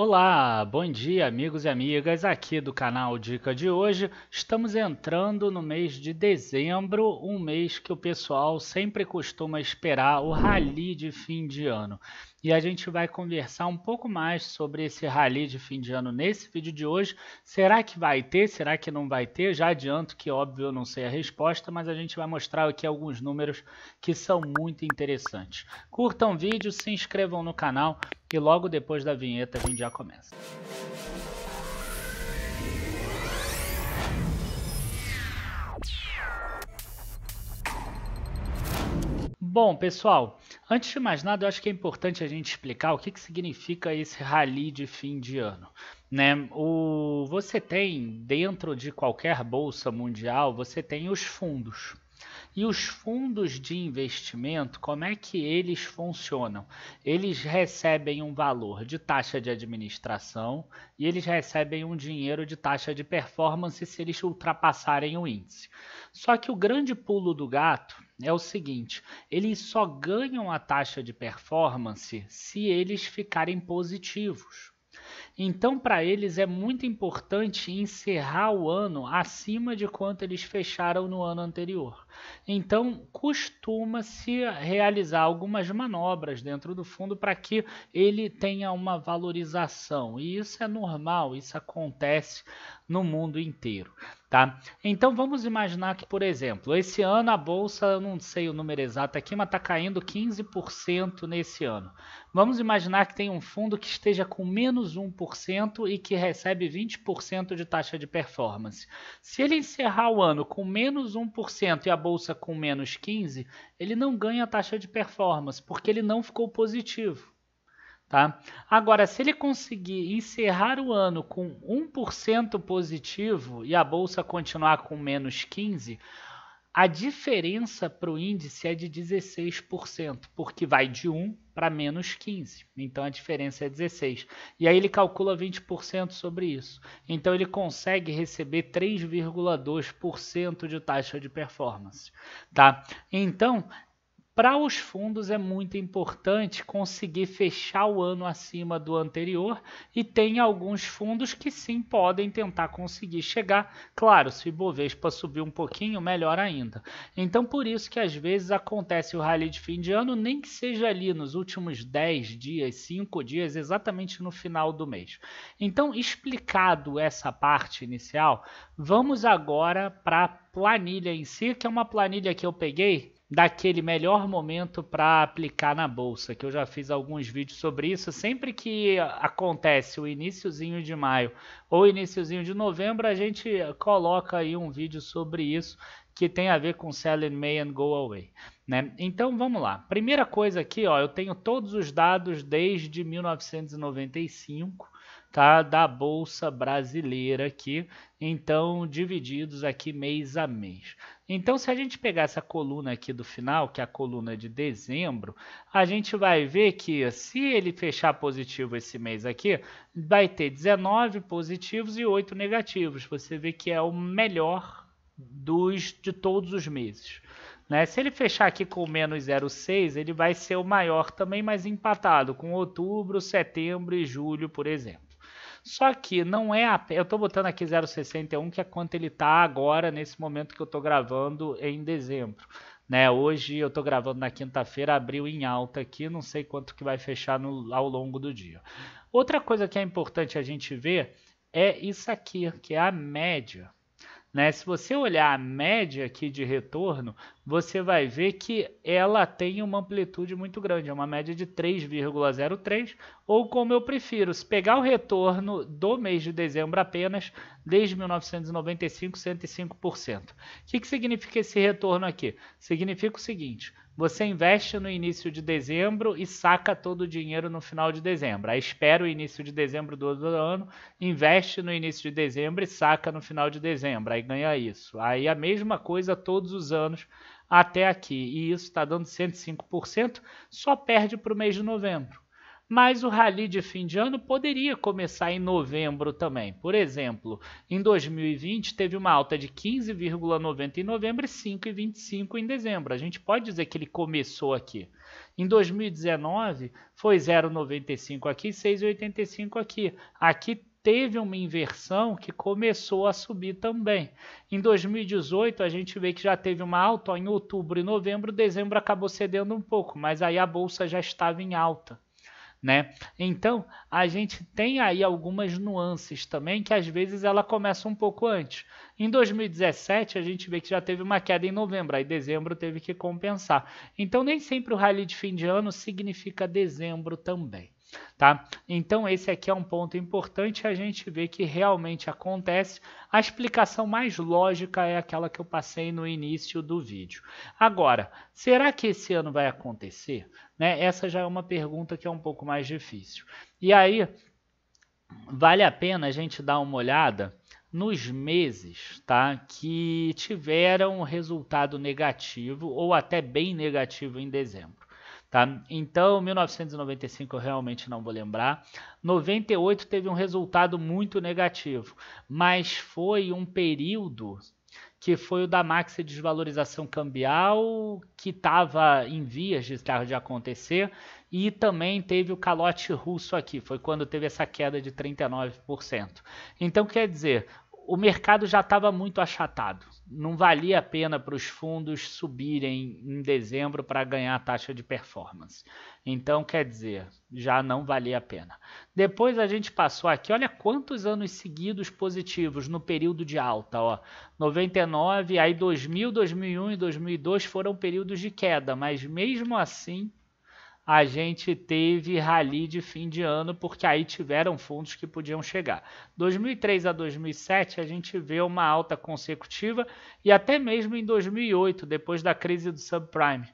Olá, bom dia amigos e amigas aqui do canal Dica de hoje. Estamos entrando no mês de dezembro, um mês que o pessoal sempre costuma esperar o rally de fim de ano e a gente vai conversar um pouco mais sobre esse rally de fim de ano nesse vídeo de hoje. Será que vai ter? Será que não vai ter? Já adianto que, óbvio, eu não sei a resposta, mas a gente vai mostrar aqui alguns números que são muito interessantes. Curtam o vídeo, se inscrevam no canal e logo depois da vinheta a gente já começa. Bom, pessoal, Antes de mais nada, eu acho que é importante a gente explicar o que, que significa esse rally de fim de ano. Né? O, você tem, dentro de qualquer bolsa mundial, você tem os fundos. E os fundos de investimento, como é que eles funcionam? Eles recebem um valor de taxa de administração e eles recebem um dinheiro de taxa de performance se eles ultrapassarem o índice. Só que o grande pulo do gato é o seguinte: eles só ganham a taxa de performance se eles ficarem positivos. Então, para eles é muito importante encerrar o ano acima de quanto eles fecharam no ano anterior. Então, costuma-se realizar algumas manobras dentro do fundo para que ele tenha uma valorização. E isso é normal, isso acontece no mundo inteiro. Tá? Então vamos imaginar que, por exemplo, esse ano a bolsa, eu não sei o número exato aqui, mas está caindo 15% nesse ano. Vamos imaginar que tem um fundo que esteja com menos 1% e que recebe 20% de taxa de performance. Se ele encerrar o ano com menos 1% e a bolsa bolsa com menos 15, ele não ganha a taxa de performance, porque ele não ficou positivo. Tá? Agora, se ele conseguir encerrar o ano com 1% positivo e a bolsa continuar com menos 15, a diferença para o índice é de 16%, porque vai de 1 para menos 15. Então a diferença é 16. E aí ele calcula 20% sobre isso. Então ele consegue receber 3,2% de taxa de performance, tá? Então, para os fundos é muito importante conseguir fechar o ano acima do anterior e tem alguns fundos que sim podem tentar conseguir chegar. Claro, se Bovespa subir um pouquinho, melhor ainda. Então por isso que às vezes acontece o rally de fim de ano, nem que seja ali nos últimos 10 dias, 5 dias, exatamente no final do mês. Então explicado essa parte inicial, vamos agora para a planilha em si, que é uma planilha que eu peguei daquele melhor momento para aplicar na bolsa, que eu já fiz alguns vídeos sobre isso. Sempre que acontece o iníciozinho de maio ou iníciozinho de novembro, a gente coloca aí um vídeo sobre isso que tem a ver com Sell in May and Go Away. Né? Então vamos lá. Primeira coisa aqui, ó, eu tenho todos os dados desde 1995 tá? Da bolsa brasileira aqui, então divididos aqui mês a mês. Então, se a gente pegar essa coluna aqui do final, que é a coluna de dezembro, a gente vai ver que se ele fechar positivo esse mês aqui, vai ter 19 positivos e 8 negativos. Você vê que é o melhor dos de todos os meses. Né? Se ele fechar aqui com menos 0,6, ele vai ser o maior também, mas empatado com outubro, setembro e julho, por exemplo. Só que não é a, eu estou botando aqui 0,61 que é quanto ele tá agora nesse momento que eu estou gravando em dezembro. Né, hoje eu estou gravando na quinta-feira, abriu em alta aqui, não sei quanto que vai fechar no, ao longo do dia. Outra coisa que é importante a gente ver é isso aqui, que é a média. Né? Se você olhar a média aqui de retorno, você vai ver que ela tem uma amplitude muito grande, é uma média de 3,03, ou como eu prefiro, se pegar o retorno do mês de dezembro apenas, desde 1995, 105%. O que, que significa esse retorno aqui? Significa o seguinte, você investe no início de dezembro e saca todo o dinheiro no final de dezembro. Aí espera o início de dezembro do outro ano, investe no início de dezembro e saca no final de dezembro. Aí ganha isso. Aí a mesma coisa todos os anos até aqui. E isso está dando 105%, só perde para o mês de novembro mas o rally de fim de ano poderia começar em novembro também. Por exemplo, em 2020 teve uma alta de 15,90 em novembro e 5,25 em dezembro. A gente pode dizer que ele começou aqui. Em 2019 foi 0,95 aqui, e 6,85 aqui. Aqui teve uma inversão que começou a subir também. Em 2018, a gente vê que já teve uma alta ó, em outubro e novembro, dezembro acabou cedendo um pouco, mas aí a bolsa já estava em alta né? Então, a gente tem aí algumas nuances também que às vezes ela começa um pouco antes. Em 2017, a gente vê que já teve uma queda em novembro, aí dezembro teve que compensar. Então, nem sempre o rally de fim de ano significa dezembro também tá? Então esse aqui é um ponto importante a gente ver que realmente acontece. A explicação mais lógica é aquela que eu passei no início do vídeo. Agora, será que esse ano vai acontecer? Né? Essa já é uma pergunta que é um pouco mais difícil. E aí vale a pena a gente dar uma olhada nos meses tá, que tiveram resultado negativo ou até bem negativo em dezembro. Tá? Então, 1995 eu realmente não vou lembrar. 98 teve um resultado muito negativo, mas foi um período que foi o da máxima desvalorização cambial que estava em vias de, de acontecer e também teve o calote russo aqui, foi quando teve essa queda de 39%. Então quer dizer, o mercado já estava muito achatado. Não valia a pena para os fundos subirem em dezembro para ganhar a taxa de performance. Então, quer dizer, já não valia a pena. Depois a gente passou aqui, olha quantos anos seguidos positivos no período de alta, ó. 99, aí 2000, 2001 e 2002 foram períodos de queda, mas mesmo assim a gente teve rally de fim de ano, porque aí tiveram fundos que podiam chegar. 2003 a 2007, a gente vê uma alta consecutiva e até mesmo em 2008, depois da crise do subprime.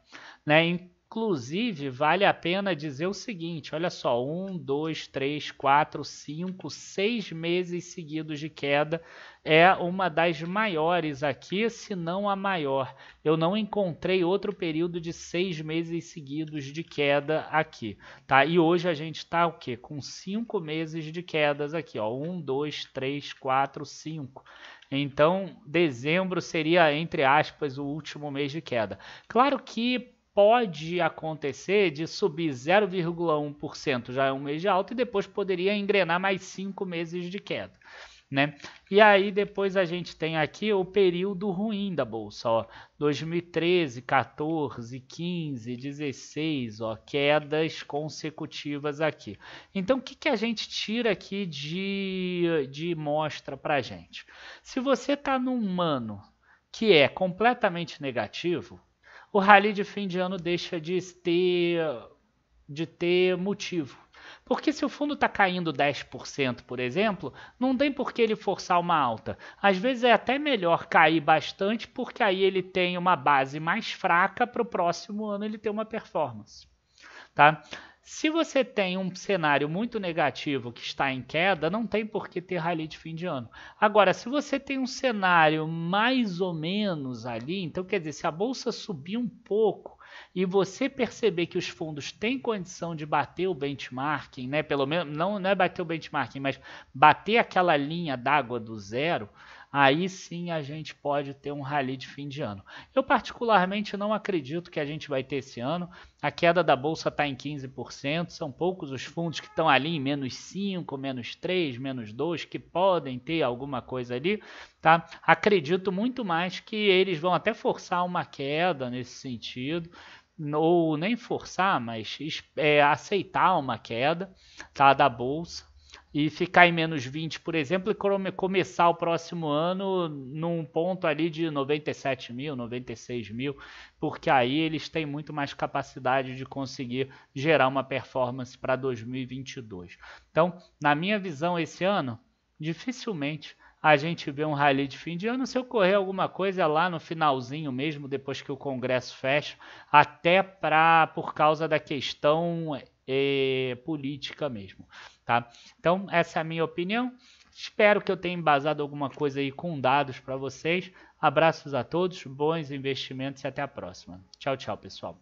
Né? Inclusive, vale a pena dizer o seguinte: olha só, um, dois, três, quatro, cinco, seis meses seguidos de queda é uma das maiores aqui, se não a maior. Eu não encontrei outro período de seis meses seguidos de queda aqui, tá? E hoje a gente está o quê? Com cinco meses de quedas aqui, ó, um, dois, três, quatro, cinco. Então, dezembro seria, entre aspas, o último mês de queda. Claro que pode acontecer de subir 0,1%, já é um mês de alta, e depois poderia engrenar mais cinco meses de queda. Né? E aí depois a gente tem aqui o período ruim da bolsa, ó, 2013, 14, 15, 16, ó, quedas consecutivas aqui. Então o que, que a gente tira aqui de, de mostra para gente? Se você está num ano que é completamente negativo, o rally de fim de ano deixa de ter, de ter motivo. Porque se o fundo está caindo 10%, por exemplo, não tem por que ele forçar uma alta. Às vezes é até melhor cair bastante, porque aí ele tem uma base mais fraca para o próximo ano ele ter uma performance. Tá? Se você tem um cenário muito negativo que está em queda, não tem por que ter rally de fim de ano. Agora, se você tem um cenário mais ou menos ali, então quer dizer, se a bolsa subir um pouco e você perceber que os fundos têm condição de bater o benchmarking, né? Pelo menos não, não é bater o benchmarking, mas bater aquela linha d'água do zero, aí sim a gente pode ter um rally de fim de ano. Eu particularmente não acredito que a gente vai ter esse ano. A queda da bolsa está em 15%, são poucos os fundos que estão ali em menos 5, menos 3, menos 2 que podem ter alguma coisa ali, tá? Acredito muito mais que eles vão até forçar uma queda nesse sentido ou nem forçar, mas é, aceitar uma queda tá, da bolsa, e ficar em menos 20, por exemplo, e começar o próximo ano num ponto ali de 97 mil, 96 mil, porque aí eles têm muito mais capacidade de conseguir gerar uma performance para 2022. Então, na minha visão, esse ano, dificilmente a gente vê um rally de fim de ano. Se ocorrer alguma coisa lá no finalzinho mesmo, depois que o Congresso fecha, até pra, por causa da questão é, política mesmo, tá? Então essa é a minha opinião. Espero que eu tenha embasado alguma coisa aí com dados para vocês. Abraços a todos, bons investimentos e até a próxima. Tchau, tchau, pessoal.